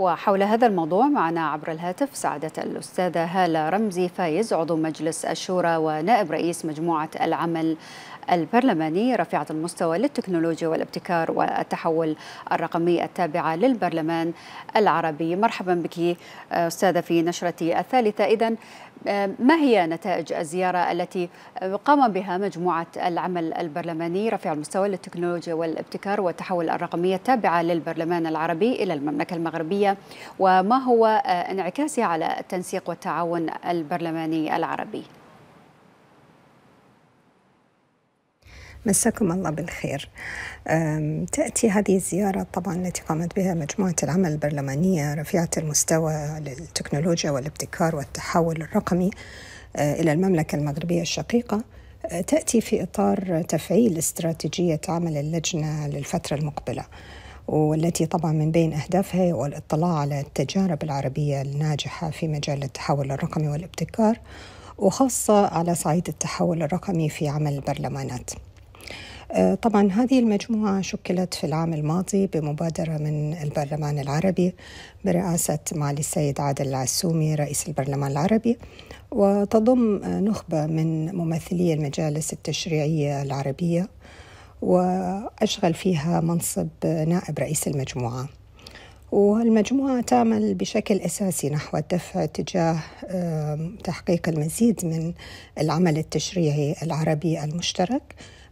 وحول هذا الموضوع معنا عبر الهاتف سعادة الأستاذة هالة رمزي فايز عضو مجلس الشورى ونائب رئيس مجموعة العمل البرلماني رفيعة المستوى للتكنولوجيا والابتكار والتحول الرقمي التابعة للبرلمان العربي مرحبا بك أستاذة في نشرتي الثالثة إذا ما هي نتائج الزيارة التي قام بها مجموعة العمل البرلماني رفيع المستوى للتكنولوجيا والابتكار والتحول الرقمي التابعة للبرلمان العربي إلى المملكة المغربية وما هو آه، انعكاسها على التنسيق والتعاون البرلماني العربي مساكم الله بالخير تأتي هذه الزيارة طبعا التي قامت بها مجموعة العمل البرلمانية رفيعة المستوى للتكنولوجيا والابتكار والتحول الرقمي آه، إلى المملكة المغربية الشقيقة آه، تأتي في إطار تفعيل استراتيجية عمل اللجنة للفترة المقبلة والتي طبعا من بين أهدافها هو الاطلاع على التجارب العربية الناجحة في مجال التحول الرقمي والابتكار وخاصة على صعيد التحول الرقمي في عمل البرلمانات آه، طبعا هذه المجموعة شكلت في العام الماضي بمبادرة من البرلمان العربي برئاسة معالي السيد عادل العسومي رئيس البرلمان العربي وتضم نخبة من ممثلي المجالس التشريعية العربية وأشغل فيها منصب نائب رئيس المجموعة والمجموعة تعمل بشكل أساسي نحو الدفع تجاه تحقيق المزيد من العمل التشريعي العربي المشترك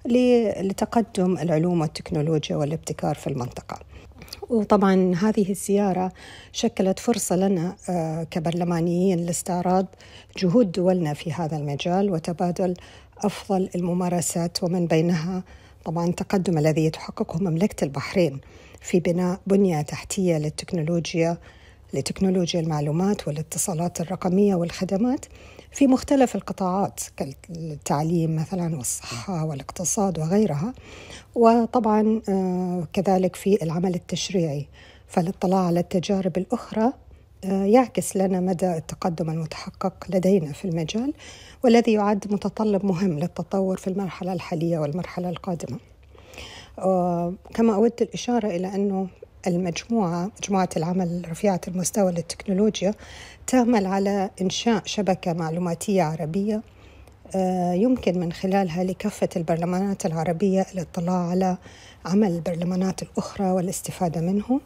لتقدم العلوم والتكنولوجيا والابتكار في المنطقة وطبعا هذه الزيارة شكلت فرصة لنا آه، كبرلمانيين لاستعراض جهود دولنا في هذا المجال وتبادل أفضل الممارسات ومن بينها طبعا التقدم الذي تحققه مملكة البحرين في بناء بنية تحتية للتكنولوجيا لتكنولوجيا المعلومات والاتصالات الرقمية والخدمات في مختلف القطاعات كالتعليم مثلا والصحة والاقتصاد وغيرها وطبعا آه، كذلك في العمل التشريعي فالاطلاع على التجارب الأخرى يعكس لنا مدى التقدم المتحقق لدينا في المجال والذي يعد متطلب مهم للتطور في المرحله الحاليه والمرحله القادمه. آه، كما اود الاشاره الى انه المجموعة مجموعة العمل رفيعة المستوى للتكنولوجيا تعمل على إنشاء شبكة معلوماتية عربية آه، يمكن من خلالها لكافة البرلمانات العربية الاطلاع على عمل البرلمانات الأخرى والاستفادة منه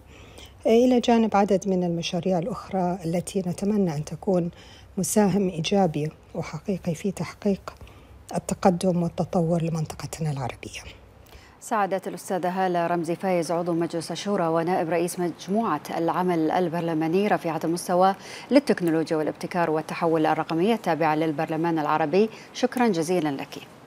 إلى جانب عدد من المشاريع الأخرى التي نتمنى أن تكون مساهم إيجابي وحقيقي في تحقيق التقدم والتطور لمنطقتنا العربية سعادة الأستاذة هالة رمزي فايز عضو مجلس الشورى ونائب رئيس مجموعة العمل البرلماني رفيعة المستوى للتكنولوجيا والابتكار والتحول الرقمي التابعة للبرلمان العربي شكرا جزيلا لك